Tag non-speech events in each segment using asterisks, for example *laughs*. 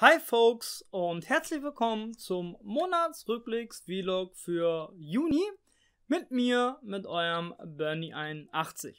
Hi Folks und herzlich willkommen zum Monatsrückblicks-Vlog für Juni mit mir, mit eurem Bernie81.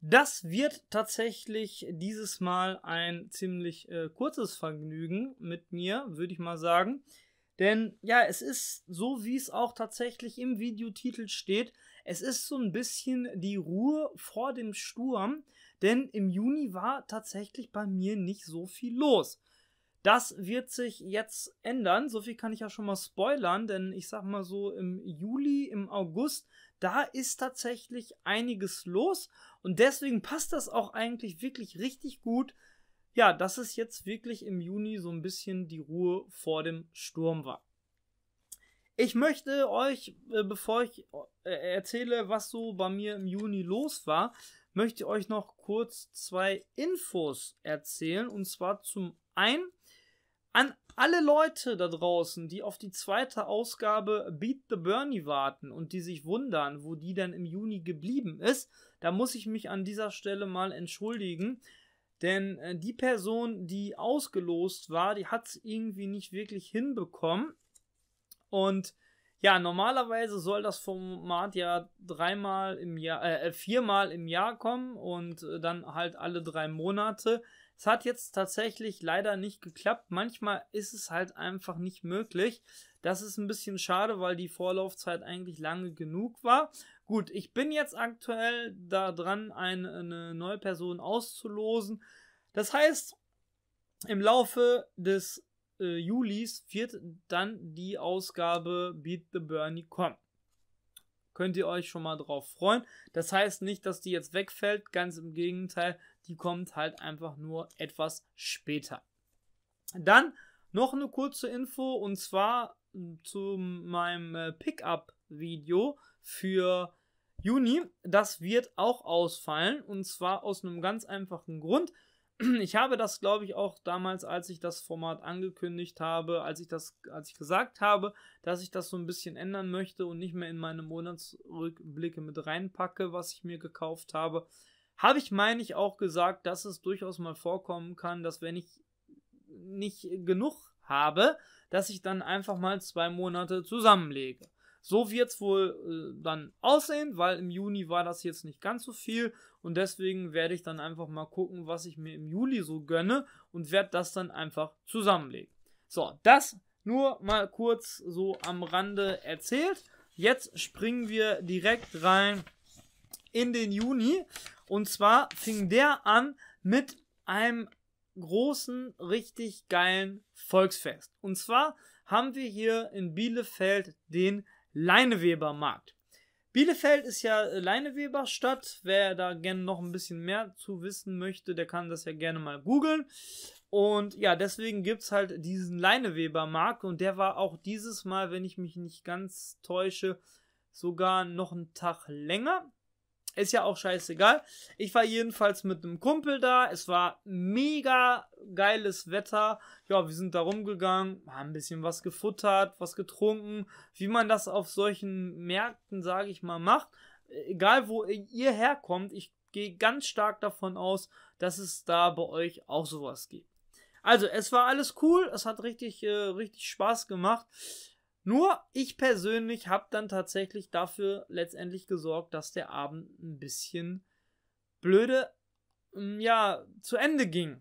Das wird tatsächlich dieses Mal ein ziemlich äh, kurzes Vergnügen mit mir, würde ich mal sagen. Denn ja, es ist so, wie es auch tatsächlich im Videotitel steht. Es ist so ein bisschen die Ruhe vor dem Sturm, denn im Juni war tatsächlich bei mir nicht so viel los. Das wird sich jetzt ändern. So viel kann ich ja schon mal spoilern, denn ich sag mal so im Juli, im August, da ist tatsächlich einiges los und deswegen passt das auch eigentlich wirklich richtig gut. Ja, dass es jetzt wirklich im Juni so ein bisschen die Ruhe vor dem Sturm war. Ich möchte euch, äh, bevor ich äh, erzähle, was so bei mir im Juni los war, möchte ich euch noch kurz zwei Infos erzählen. Und zwar zum einen an alle Leute da draußen, die auf die zweite Ausgabe Beat the Bernie warten und die sich wundern, wo die dann im Juni geblieben ist, da muss ich mich an dieser Stelle mal entschuldigen. Denn äh, die Person, die ausgelost war, die hat es irgendwie nicht wirklich hinbekommen. Und ja, normalerweise soll das Format ja dreimal im Jahr, äh, viermal im Jahr kommen und äh, dann halt alle drei Monate. Es hat jetzt tatsächlich leider nicht geklappt. Manchmal ist es halt einfach nicht möglich. Das ist ein bisschen schade, weil die Vorlaufzeit eigentlich lange genug war. Gut, ich bin jetzt aktuell da dran, eine, neue Person auszulosen. Das heißt, im Laufe des äh, Julis wird dann die Ausgabe Beat the Bernie kommen könnt ihr euch schon mal drauf freuen. Das heißt nicht, dass die jetzt wegfällt, ganz im Gegenteil, die kommt halt einfach nur etwas später. Dann noch eine kurze Info und zwar hm, zu meinem äh, Pickup-Video für Juni. Das wird auch ausfallen und zwar aus einem ganz einfachen Grund. *clears throat* Ich habe das, glaube ich, auch damals, als ich das Format angekündigt habe, als ich das, als ich gesagt habe, dass ich das so ein bisschen ändern möchte und nicht mehr in meine Monatsrückblicke mit reinpacke, was ich mir gekauft habe, habe ich, meine ich, auch gesagt, dass es durchaus mal vorkommen kann, dass wenn ich nicht genug habe, dass ich dann einfach mal zwei Monate zusammenlege. So wird es wohl äh, dann aussehen, weil im Juni war das jetzt nicht ganz so viel und deswegen werde ich dann einfach mal gucken, was ich mir im Juli so gönne und werde das dann einfach zusammenlegen. So, das nur mal kurz so am Rande erzählt. Jetzt springen wir direkt rein in den Juni und zwar fing der an mit einem großen, richtig geilen Volksfest. Und zwar haben wir hier in Bielefeld den Leinewebermarkt. Bielefeld ist ja äh, Leineweberstadt. Wer da gerne noch ein bisschen mehr zu wissen möchte, der kann das ja gerne mal googeln. Und ja, deswegen gibt es halt diesen Leinewebermarkt und der war auch dieses Mal, wenn ich mich nicht ganz täusche, sogar noch einen Tag länger. Ist ja auch scheißegal. Ich war jedenfalls mit einem Kumpel da. Es war mega geiles Wetter. Ja, wir sind da rumgegangen, haben ein bisschen was gefuttert, was getrunken, wie man das auf solchen Märkten, sage ich mal, macht. Egal wo ihr herkommt, ich gehe ganz stark davon aus, dass es da bei euch auch sowas gibt. Also, es war alles cool, es hat richtig, äh, richtig Spaß gemacht. Nur ich persönlich habe dann tatsächlich dafür letztendlich gesorgt, dass der Abend ein bisschen blöde hm, ja zu Ende ging.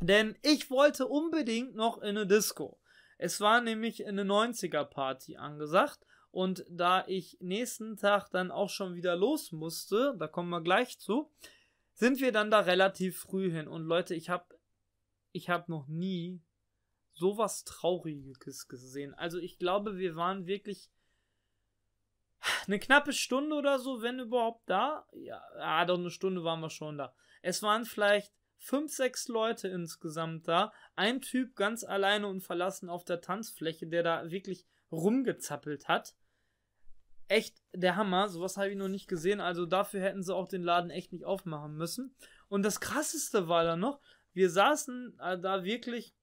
Denn ich wollte unbedingt noch in eine Disco. Es war nämlich eine 90er Party angesagt und da ich nächsten Tag dann auch schon wieder los musste, da kommen wir gleich zu, sind wir dann da relativ früh hin und Leute, ich habe ich habe noch nie sowas Trauriges gesehen. Also ich glaube, wir waren wirklich eine knappe Stunde oder so, wenn überhaupt da. Ja, ah, doch eine Stunde waren wir schon da. Es waren vielleicht fünf, sechs Leute insgesamt da. Ein Typ ganz alleine und verlassen auf der Tanzfläche, der da wirklich rumgezappelt hat. Echt der Hammer, sowas habe ich noch nicht gesehen, also dafür hätten sie auch den Laden echt nicht aufmachen müssen. Und das krasseste war da noch, wir saßen äh, da wirklich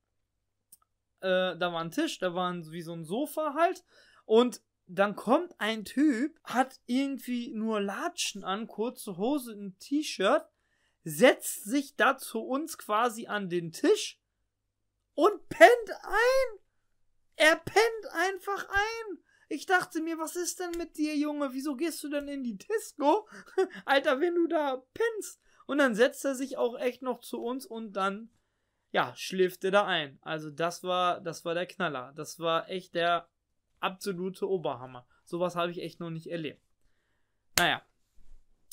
äh, da war ein Tisch, da war ein, wie so ein Sofa halt. Und dann kommt ein Typ, hat irgendwie nur Latschen an, kurze Hose, ein T-Shirt, setzt sich da zu uns quasi an den Tisch und pennt ein. Er pennt einfach ein. Ich dachte mir, was ist denn mit dir, Junge? Wieso gehst du denn in die Disco? *laughs* Alter, wenn du da pennst. Und dann setzt er sich auch echt noch zu uns und dann ja, schläft er da ein. Also das war, das war der Knaller. Das war echt der absolute Oberhammer. Sowas habe ich echt noch nicht erlebt. Naja,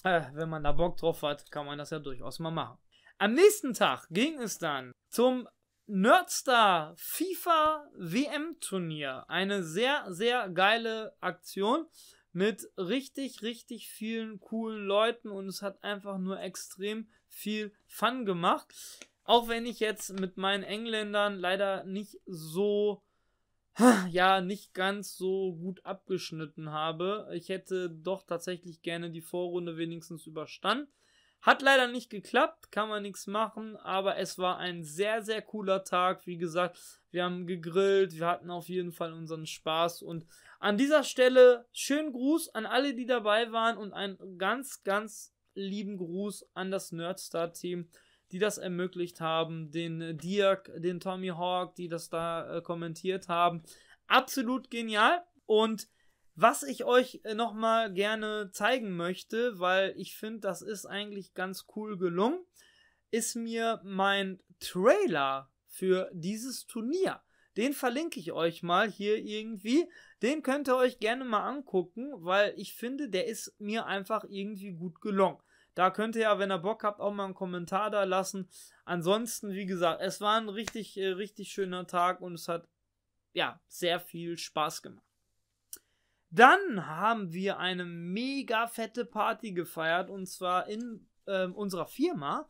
äh, wenn man da Bock drauf hat, kann man das ja durchaus mal machen. Am nächsten Tag ging es dann zum Nerdstar FIFA WM Turnier. Eine sehr, sehr geile Aktion mit richtig, richtig vielen coolen Leuten und es hat einfach nur extrem viel Fun gemacht. Auch wenn ich jetzt mit meinen Engländern leider nicht so, ja, nicht ganz so gut abgeschnitten habe. Ich hätte doch tatsächlich gerne die Vorrunde wenigstens überstanden. Hat leider nicht geklappt, kann man nichts machen, aber es war ein sehr, sehr cooler Tag. Wie gesagt, wir haben gegrillt, wir hatten auf jeden Fall unseren Spaß und an dieser Stelle schönen Gruß an alle, die dabei waren und einen ganz, ganz lieben Gruß an das Nerdstar-Team die das ermöglicht haben, den äh, Dirk, den Tommy Hawk, die das da äh, kommentiert haben. Absolut genial. Und was ich euch äh, nochmal gerne zeigen möchte, weil ich finde, das ist eigentlich ganz cool gelungen, ist mir mein Trailer für dieses Turnier. Den verlinke ich euch mal hier irgendwie. Den könnt ihr euch gerne mal angucken, weil ich finde, der ist mir einfach irgendwie gut gelungen. Da könnt ihr ja, wenn ihr Bock habt, auch mal einen Kommentar da lassen. Ansonsten, wie gesagt, es war ein richtig, äh, richtig schöner Tag und es hat, ja, sehr viel Spaß gemacht. Dann haben wir eine mega fette Party gefeiert und zwar in äh, unserer Firma.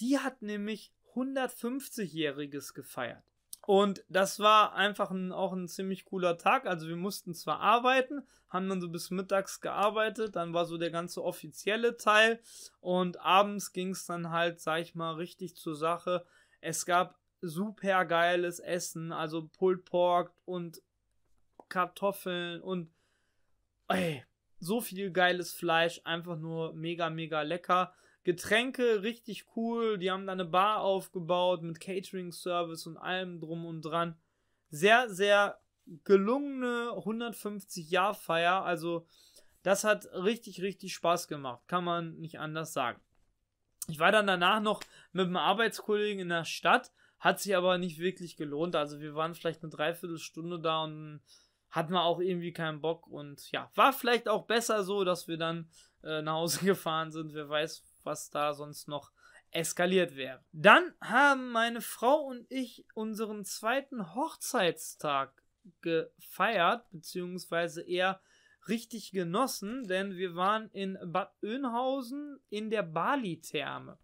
Die hat nämlich 150-Jähriges gefeiert. Und das war einfach ein, auch ein ziemlich cooler Tag. Also wir mussten zwar arbeiten, haben dann so bis mittags gearbeitet, dann war so der ganze offizielle Teil und abends ging es dann halt, sag ich mal, richtig zur Sache. Es gab super geiles Essen, also Pulled Pork und Kartoffeln und ey, so viel geiles Fleisch, einfach nur mega, mega lecker. Getränke richtig cool. Die haben da eine Bar aufgebaut mit Catering-Service und allem drum und dran. Sehr, sehr gelungene 150-Jahr-Feier. Also, das hat richtig, richtig Spaß gemacht. Kann man nicht anders sagen. Ich war dann danach noch mit einem Arbeitskollegen in der Stadt, hat sich aber nicht wirklich gelohnt. Also, wir waren vielleicht eine Dreiviertelstunde da und hatten wir auch irgendwie keinen Bock. Und ja, war vielleicht auch besser so, dass wir dann äh, nach Hause *laughs* gefahren sind. Wer weiß, was da sonst noch eskaliert wäre. Dann haben meine Frau und ich unseren zweiten Hochzeitstag gefeiert, beziehungsweise eher richtig genossen, denn wir waren in Bad Oeynhausen in der Bali-Therme.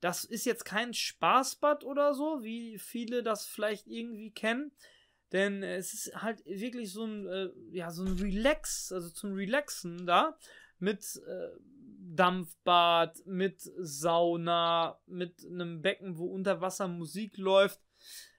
Das ist jetzt kein Spaßbad oder so, wie viele das vielleicht irgendwie kennen. Denn es ist halt wirklich so ein, äh, ja, so ein Relax, also zum Relaxen da mit äh, Dampfbad, mit Sauna, mit einem Becken, wo unter Wasser Musik läuft.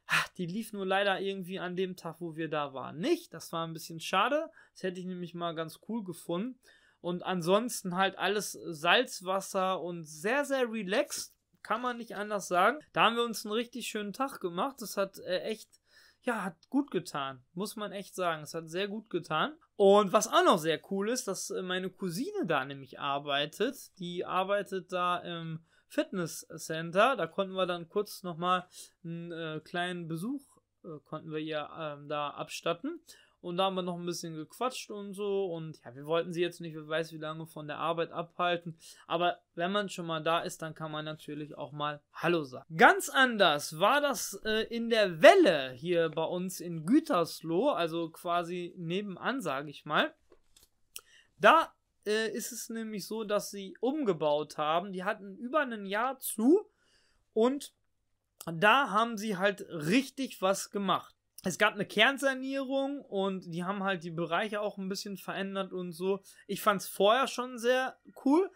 Ach, die lief nur leider irgendwie an dem Tag, wo wir da waren, nicht. Das war ein bisschen schade. Das hätte ich nämlich mal ganz cool gefunden. Und ansonsten halt alles Salzwasser und sehr, sehr relaxed. Kann man nicht anders sagen. Da haben wir uns einen richtig schönen Tag gemacht. Das hat äh, echt ja, hat gut getan. Muss man echt sagen. Es hat sehr gut getan. Und was auch noch sehr cool ist, dass äh, meine Cousine da nämlich arbeitet. Die arbeitet da im Fitnesscenter. Da konnten wir dann kurz nochmal einen äh, kleinen Besuch, äh, konnten wir ihr äh, da abstatten. Und da haben wir noch ein bisschen gequatscht und so. Und ja, wir wollten sie jetzt nicht, wer weiß wie lange, von der Arbeit abhalten. Aber wenn man schon mal da ist, dann kann man natürlich auch mal Hallo sagen. Ganz anders war das äh, in der Welle hier bei uns in Gütersloh, also quasi nebenan, sage ich mal. Da äh, ist es nämlich so, dass sie umgebaut haben. Die hatten über ein Jahr zu und da haben sie halt richtig was gemacht es gab eine Kernsanierung und die haben halt die Bereiche auch ein bisschen verändert und so. Ich fand es vorher schon sehr cool.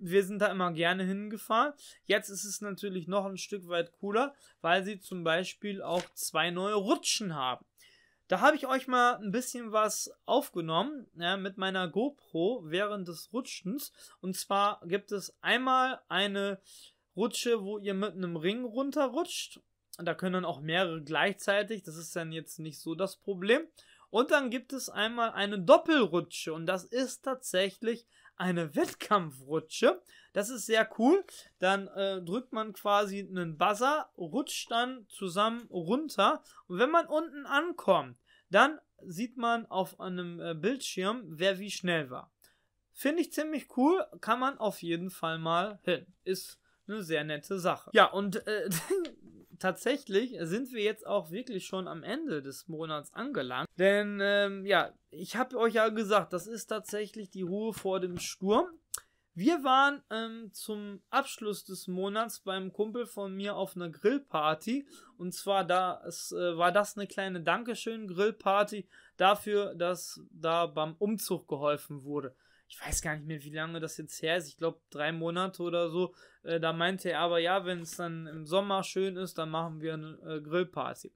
Wir sind da immer gerne hingefahren. Jetzt ist es natürlich noch ein Stück weit cooler, weil sie zum Beispiel auch zwei neue Rutschen haben. Da habe ich euch mal ein bisschen was aufgenommen ja, mit meiner GoPro während des Rutschens. Und zwar gibt es einmal eine Rutsche, wo ihr mit einem Ring runterrutscht da können dann auch mehrere gleichzeitig. Das ist dann jetzt nicht so das Problem. Und dann gibt es einmal eine Doppelrutsche. Und das ist tatsächlich eine *laughs* Wettkampfrutsche. Das ist sehr cool. Dann äh, drückt man quasi einen Buzzer, rutscht dann zusammen runter. Und wenn man unten ankommt, dann sieht man auf einem äh, Bildschirm, wer wie schnell war. Finde ich ziemlich cool. Kann man auf jeden Fall mal hin. Ist eine sehr nette Sache. Ja, und äh, *laughs* tatsächlich sind wir jetzt auch wirklich schon am Ende des Monats angelangt. Denn ähm, ja, ich habe euch ja gesagt, das ist tatsächlich die Ruhe vor dem Sturm. Wir waren ähm, zum Abschluss des Monats beim Kumpel von mir auf einer Grillparty. Und zwar da, es, äh, war das eine kleine Dankeschön-Grillparty dafür, dass da beim Umzug geholfen wurde ich weiß gar nicht mehr, wie lange das jetzt her ist, ich glaube drei Monate oder so, äh, da meinte er aber, ja, wenn es dann im Sommer schön ist, dann machen wir eine äh, Grillparty.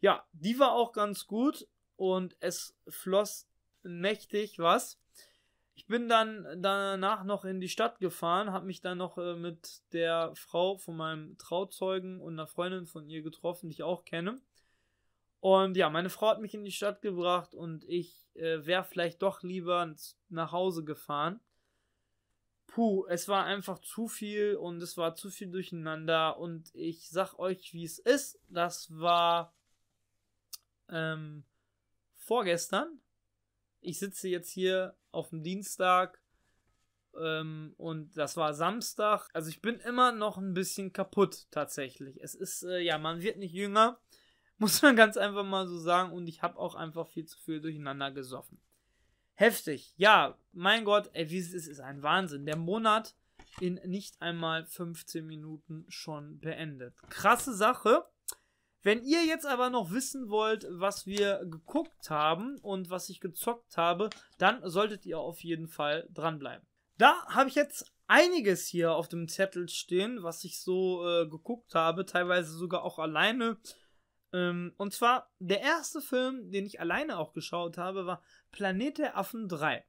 Ja, die war auch ganz gut und es floss mächtig was. Ich bin dann danach noch in die Stadt gefahren, habe mich dann noch äh, mit der Frau von meinem Trauzeugen und einer Freundin von ihr getroffen, die ich auch kenne. Und ja, meine Frau hat mich in die Stadt gebracht und ich äh, wäre vielleicht doch lieber nach Hause gefahren. Puh, es war einfach zu viel und es war zu viel durcheinander und ich sag euch, wie es ist. Das war ähm, vorgestern. Ich sitze jetzt hier auf dem Dienstag ähm, und das war Samstag. Also ich bin immer noch ein bisschen kaputt tatsächlich. Es ist, äh, ja, man wird nicht jünger. *laughs* Muss man ganz einfach mal so sagen. Und ich habe auch einfach viel zu viel durcheinander gesoffen. Heftig. Ja, mein Gott, ey, wie es ist, ist ein Wahnsinn. Der Monat in nicht einmal 15 Minuten schon beendet. Krasse Sache. Wenn ihr jetzt aber noch wissen wollt, was wir geguckt haben und was ich gezockt habe, dann solltet ihr auf jeden Fall dranbleiben. Da habe ich jetzt einiges hier auf dem Zettel stehen, was ich so äh, geguckt habe, teilweise sogar auch alleine ähm, und zwar, der erste Film, den ich alleine auch geschaut habe, war Planet der Affen 3.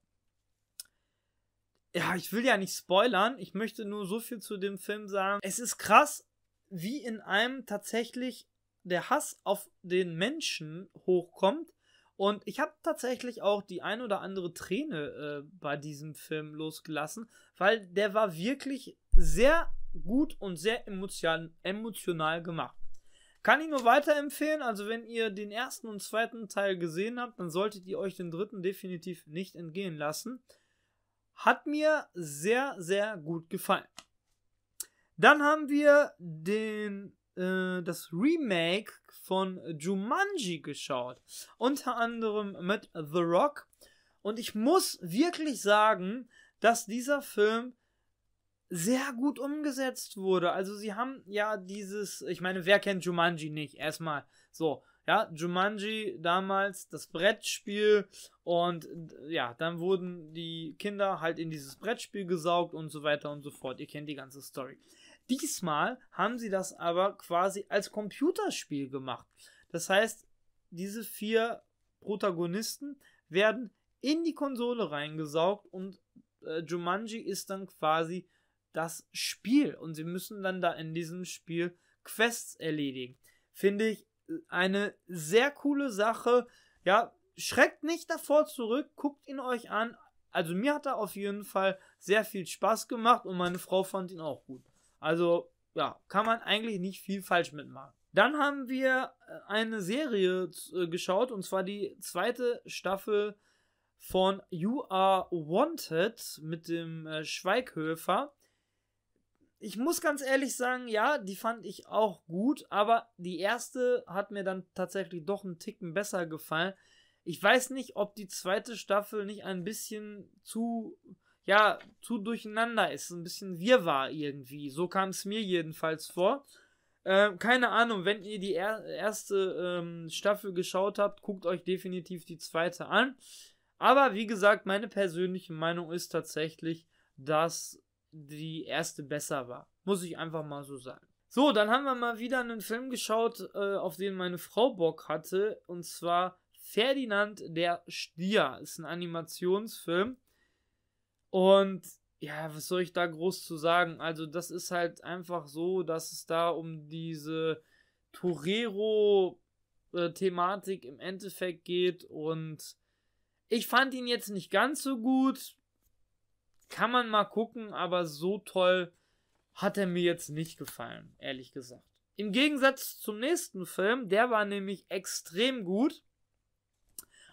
Ja, ich will ja nicht spoilern, ich möchte nur so viel zu dem Film sagen. Es ist krass, wie in einem tatsächlich der Hass auf den Menschen hochkommt. Und ich habe tatsächlich auch die ein oder andere Träne äh, bei diesem Film losgelassen, weil der war wirklich sehr gut und sehr emotional, emotional gemacht. Kann ich nur weiterempfehlen. Also, wenn ihr den ersten und zweiten Teil gesehen habt, dann solltet ihr euch den dritten definitiv nicht entgehen lassen. Hat mir sehr, sehr gut gefallen. Dann haben wir den, äh, das Remake von Jumanji geschaut. Unter anderem mit The Rock. Und ich muss wirklich sagen, dass dieser Film sehr gut umgesetzt wurde. Also sie haben ja dieses, ich meine, wer kennt Jumanji nicht? Erstmal so, ja, Jumanji damals das Brettspiel und ja, dann wurden die Kinder halt in dieses Brettspiel gesaugt und so weiter und so fort. Ihr kennt die ganze Story. Diesmal haben sie das aber quasi als Computerspiel gemacht. Das heißt, diese vier Protagonisten werden in die Konsole reingesaugt und äh, Jumanji ist dann quasi das Spiel und sie müssen dann da in diesem Spiel Quests erledigen. Finde ich eine sehr coole Sache. Ja, schreckt nicht davor zurück, guckt ihn euch an. Also mir hat er auf jeden Fall sehr viel Spaß gemacht und meine Frau fand ihn auch gut. Also ja, kann man eigentlich nicht viel falsch mitmachen. Dann haben wir äh, eine Serie äh, geschaut und zwar die zweite Staffel von You Are Wanted mit dem äh, Schweighöfer ich muss ganz ehrlich sagen, ja, die fand ich auch gut, aber die erste hat mir dann tatsächlich doch einen Ticken besser gefallen. Ich weiß nicht, ob die zweite Staffel nicht ein bisschen zu, ja, zu durcheinander ist, ein bisschen wirrwarr irgendwie. So kam es mir jedenfalls vor. Ähm, keine Ahnung, wenn ihr die er erste ähm, Staffel geschaut habt, guckt euch definitiv die zweite an. Aber wie gesagt, meine persönliche Meinung ist tatsächlich, dass die erste besser war. Muss ich einfach mal so sagen. So, dann haben wir mal wieder einen Film geschaut, äh, auf den meine Frau Bock hatte. Und zwar Ferdinand der Stier. Ist ein Animationsfilm. Und ja, was soll ich da groß zu sagen? Also, das ist halt einfach so, dass es da um diese Torero-Thematik äh, im Endeffekt geht. Und ich fand ihn jetzt nicht ganz so gut. Kann man mal gucken, aber so toll hat er mir jetzt nicht gefallen, ehrlich gesagt. Im Gegensatz zum nächsten Film, der war nämlich extrem gut.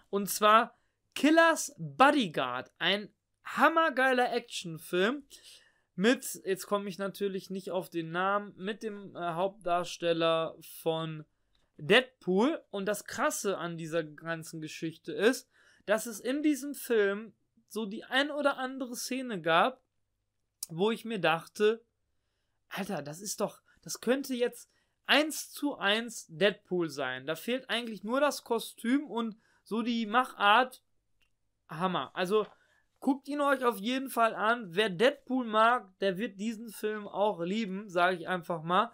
Und zwar Killers Bodyguard, ein hammergeiler Actionfilm mit, jetzt komme ich natürlich nicht auf den Namen, mit dem äh, Hauptdarsteller von Deadpool. Und das Krasse an dieser ganzen Geschichte ist, dass es in diesem Film so die ein oder andere Szene gab, wo ich mir dachte, Alter, das ist doch, das könnte jetzt eins zu eins Deadpool sein. Da fehlt eigentlich nur das Kostüm und so die Machart. Hammer. Also guckt ihn euch auf jeden Fall an. Wer Deadpool mag, der wird diesen Film auch lieben, sage ich einfach mal.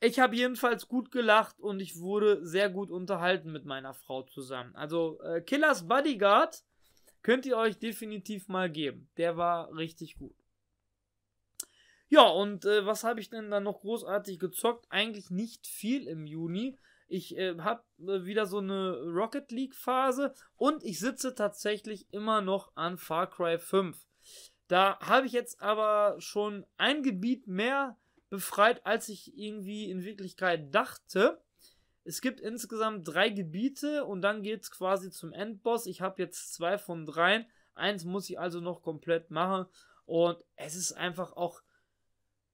Ich habe jedenfalls gut gelacht und ich wurde sehr gut unterhalten mit meiner Frau zusammen. Also äh, Killers Bodyguard Könnt ihr euch definitiv mal geben. Der war richtig gut. Ja, und äh, was habe ich denn dann noch großartig gezockt? Eigentlich nicht viel im Juni. Ich äh, habe äh, wieder so eine Rocket League Phase und ich sitze tatsächlich immer noch an Far Cry 5. Da habe ich jetzt aber schon ein Gebiet mehr befreit, als ich irgendwie in Wirklichkeit dachte. Es gibt insgesamt drei Gebiete und dann geht es quasi zum Endboss. Ich habe jetzt zwei von dreien. Eins muss ich also noch komplett machen. Und es ist einfach auch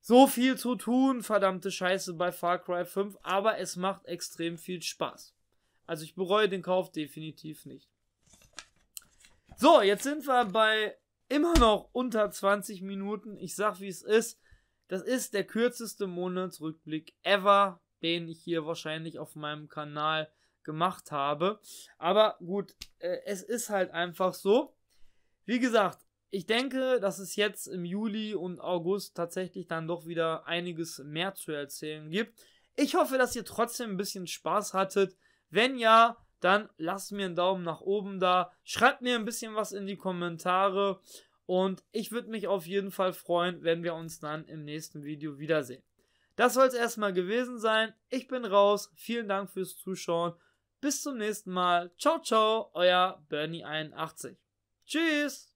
so viel zu tun, verdammte Scheiße bei Far Cry 5. Aber es macht extrem viel Spaß. Also ich bereue den Kauf definitiv nicht. So, jetzt sind wir bei immer noch unter 20 Minuten. Ich sag, wie es ist. Das ist der kürzeste Monatsrückblick ever den ich hier wahrscheinlich auf meinem Kanal gemacht habe. Aber gut, äh, es ist halt einfach so. Wie gesagt, ich denke, dass es jetzt im Juli und August tatsächlich dann doch wieder einiges mehr zu erzählen gibt. Ich hoffe, dass ihr trotzdem ein bisschen Spaß hattet. Wenn ja, dann lasst mir einen Daumen nach oben da. Schreibt mir ein bisschen was in die Kommentare. Und ich würde mich auf jeden Fall freuen, wenn wir uns dann im nächsten Video wiedersehen. Das soll es erstmal gewesen sein. Ich bin raus. Vielen Dank fürs Zuschauen. Bis zum nächsten Mal. Ciao, ciao, euer Bernie81. Tschüss!